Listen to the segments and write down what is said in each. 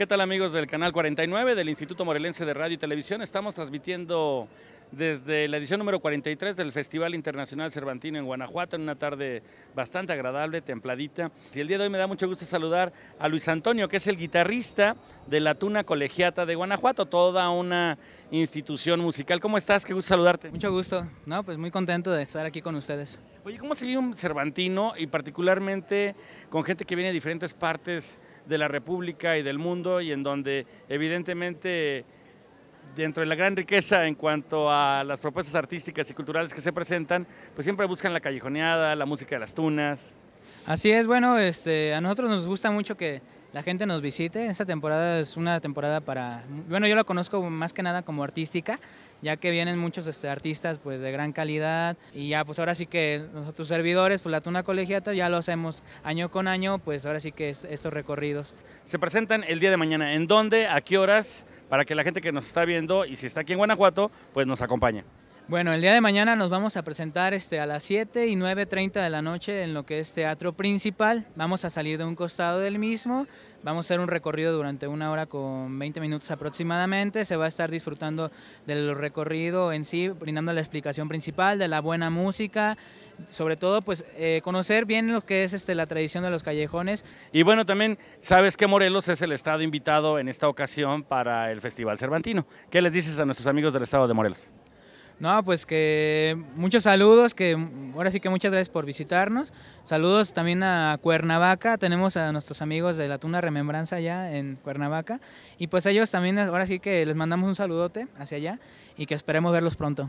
¿Qué tal amigos del canal 49 del Instituto Morelense de Radio y Televisión? Estamos transmitiendo desde la edición número 43 del Festival Internacional Cervantino en Guanajuato en una tarde bastante agradable, templadita. Y el día de hoy me da mucho gusto saludar a Luis Antonio, que es el guitarrista de la Tuna Colegiata de Guanajuato, toda una institución musical. ¿Cómo estás? Qué gusto saludarte. Mucho gusto. No, pues muy contento de estar aquí con ustedes. Oye, ¿cómo se vive un cervantino y particularmente con gente que viene de diferentes partes de la República y del mundo y en donde evidentemente dentro de la gran riqueza en cuanto a las propuestas artísticas y culturales que se presentan, pues siempre buscan la callejoneada, la música de las tunas. Así es, bueno, este, a nosotros nos gusta mucho que la gente nos visite. Esta temporada es una temporada para, bueno, yo la conozco más que nada como artística, ya que vienen muchos este, artistas pues de gran calidad y ya pues ahora sí que nosotros servidores, pues la Tuna Colegiata ya lo hacemos año con año, pues ahora sí que estos recorridos. Se presentan el día de mañana, ¿en dónde? ¿A qué horas? Para que la gente que nos está viendo y si está aquí en Guanajuato, pues nos acompañe. Bueno, el día de mañana nos vamos a presentar este, a las 7 y 9.30 de la noche en lo que es teatro principal. Vamos a salir de un costado del mismo, vamos a hacer un recorrido durante una hora con 20 minutos aproximadamente. Se va a estar disfrutando del recorrido en sí, brindando la explicación principal de la buena música, sobre todo pues eh, conocer bien lo que es este, la tradición de los callejones. Y bueno, también sabes que Morelos es el estado invitado en esta ocasión para el Festival Cervantino. ¿Qué les dices a nuestros amigos del estado de Morelos? No, pues que muchos saludos, que ahora sí que muchas gracias por visitarnos. Saludos también a Cuernavaca, tenemos a nuestros amigos de la Tuna Remembranza allá en Cuernavaca. Y pues ellos también ahora sí que les mandamos un saludote hacia allá y que esperemos verlos pronto.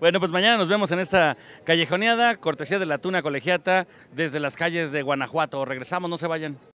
Bueno, pues mañana nos vemos en esta callejoneada, cortesía de la Tuna Colegiata, desde las calles de Guanajuato. Regresamos, no se vayan.